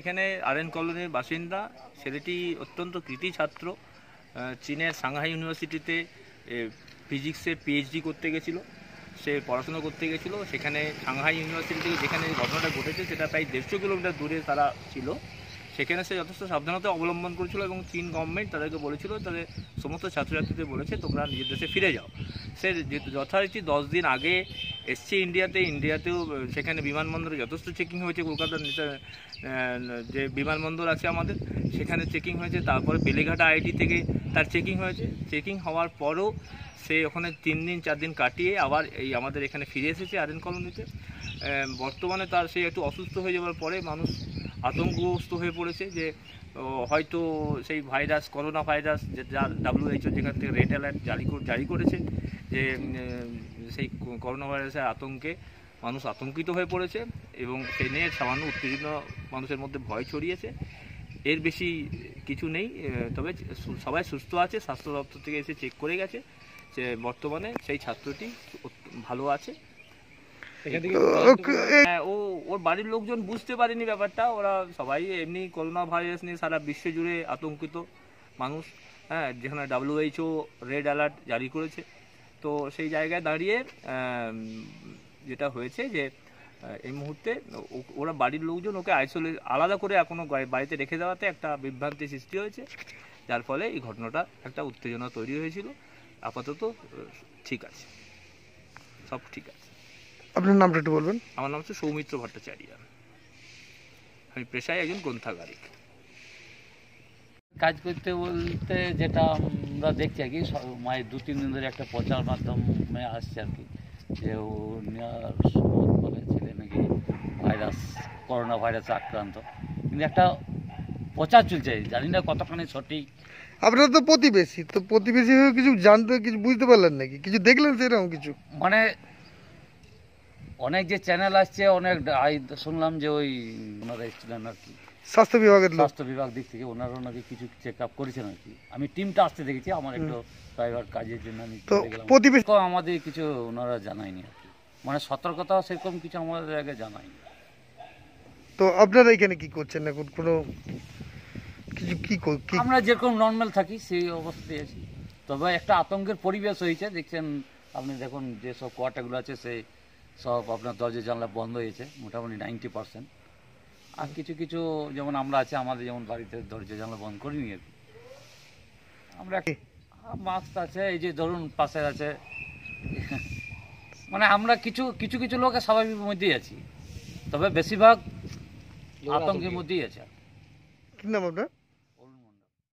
এখানে এন কলোনির বাসিন্দা ছেলেটি অত্যন্ত কৃতি ছাত্র চীনের সাংহাই ইউনিভার্সিটিতে ফিজিক্সে পিএইচডি করতে গেছিলো সে পড়াশোনা করতে গেছিলো সেখানে সাংহাই ইউনিভার্সিটি থেকে যেখানে ঘটনাটা ঘটেছে সেটা প্রায় দেড়শো কিলোমিটার দূরে তারা ছিল সেখানে সে যথেষ্ট সাবধানতা অবলম্বন করেছিল এবং চীন গভর্নমেন্ট তাদেরকে বলেছিল তাদের সমস্ত ছাত্রছাত্রীদের বলেছে তোমরা নিজের দেশে ফিরে যাও সে যথারীতি দশ দিন আগে এসছে ইন্ডিয়াতে ইন্ডিয়াতেও সেখানে বিমানবন্দরে যথেষ্ট চেকিং হয়েছে কলকাতার যে বিমানবন্দর আছে আমাদের সেখানে চেকিং হয়েছে তারপরে বেলেঘাটা আইটি থেকে তার চেকিং হয়েছে চেকিং হওয়ার পরও সে ওখানে তিন দিন চার দিন কাটিয়ে আবার এই আমাদের এখানে ফিরে এসেছে এন কলোনিতে বর্তমানে তার সে একটু অসুস্থ হয়ে যাওয়ার পরে মানুষ আতঙ্কগ্রস্ত হয়ে পড়েছে যে হয়তো সেই ভাইরাস করোনা ভাইরাস যা ডাব্লিউএইচও যেখান থেকে রেড অ্যালার্ট জারি জারি করেছে যে সেই করোনা ভাইরাসের আতঙ্কে মানুষ আতঙ্কিত হয়ে পড়েছে এবং সে নিয়ে সামান্য উত্তেজনা মানুষের মধ্যে ভয় ছড়িয়েছে এর বেশি কিছু নেই তবে সবাই সুস্থ আছে স্বাস্থ্য দপ্তর থেকে এসে চেক করে গেছে যে বর্তমানে সেই ছাত্রটি ভালো আছে হ্যাঁ, ও ওর বাড়ির লোকজন বুঝতে পারেনি ব্যাপারটা ওরা সবাই এমনি করোনা ভাইরাস নিয়ে সারা বিশ্ব জুড়ে আতঙ্কিত মানুষ হ্যাঁ যেখানে ডাব্লিউএইচও রেড অ্যালার্ট জারি করেছে তো সেই জায়গায় দাঁড়িয়ে যেটা হয়েছে যে এই মুহূর্তে ওরা বাড়ির লোকজন ওকে আইসোলে আলাদা করে এখনও বাড়িতে রেখে দেওয়াতে একটা বিভ্রান্তি সৃষ্টি হয়েছে যার ফলে এই ঘটনাটা একটা উত্তেজনা তৈরি হয়েছিল আপাতত ঠিক আছে সব ঠিক আছে আপনার নামটা একটু বলবেন আমার নাম হচ্ছে সৌমিত্র ভট্টাচার্য আমি পেশায় একজন গ্রন্থাগারিক কাজ করতে বলতে যেটা আমরা দেখছি আর কি মানে দু তিন দিন ধরে একটা প্রচার মাধ্যমে আসছে আর কি যে বলে ছেলে নাকি ভাইরাস করোনা ভাইরাসে আক্রান্ত কিন্তু একটা প্রচার চলছে জানি না কতখানি সঠিক আপনারা তো প্রতিবেশী তো প্রতিবেশী হয়ে কিছু জানতে কিছু বুঝতে পারলেন নাকি কিছু দেখলেন সেরকম কিছু মানে অনেক যে চ্যানেল আসছে অনেক শুনলাম যে ওই ওনারা এসেছিলেন আর কি স্বাস্থ্য বিভাগের স্বাস্থ্য বিভাগ দিক থেকে ওনারও নাকি কিছু চেক আপ করেছেন আর কি আমি টিমটা আসতে দেখেছি আমার একটু প্রাইভেট কাজের জন্য আমি প্রতিবেশী আমাদের কিছু ওনারা জানায়নি আর কি মানে সতর্কতা সেরকম কিছু আমাদের আগে জানায়নি তো আপনারা এখানে কি করছেন এখন কোনো কিছু কি আমরা যেরকম নর্মাল থাকি সেই অবস্থায় আছি তবে একটা আতঙ্কের পরিবেশ হয়েছে দেখছেন আপনি দেখুন যেসব কোয়াটাগুলো আছে সেই সব আপনার দরজা জানলা বন্ধ হয়েছে মোটামুটি নাইনটি পার্সেন্ট আর কিছু কিছু যেমন আমরা আছে আমাদের যেমন বাড়িতে দরজা জানলা বন্ধ করিনি আর আমরা মাস্ক আছে এই যে ধরুন পাশে আছে মানে আমরা কিছু কিছু কিছু লোকের স্বাভাবিক মধ্যেই আছি তবে বেশিরভাগ আতঙ্কের মধ্যেই আছে কি নাম আপনার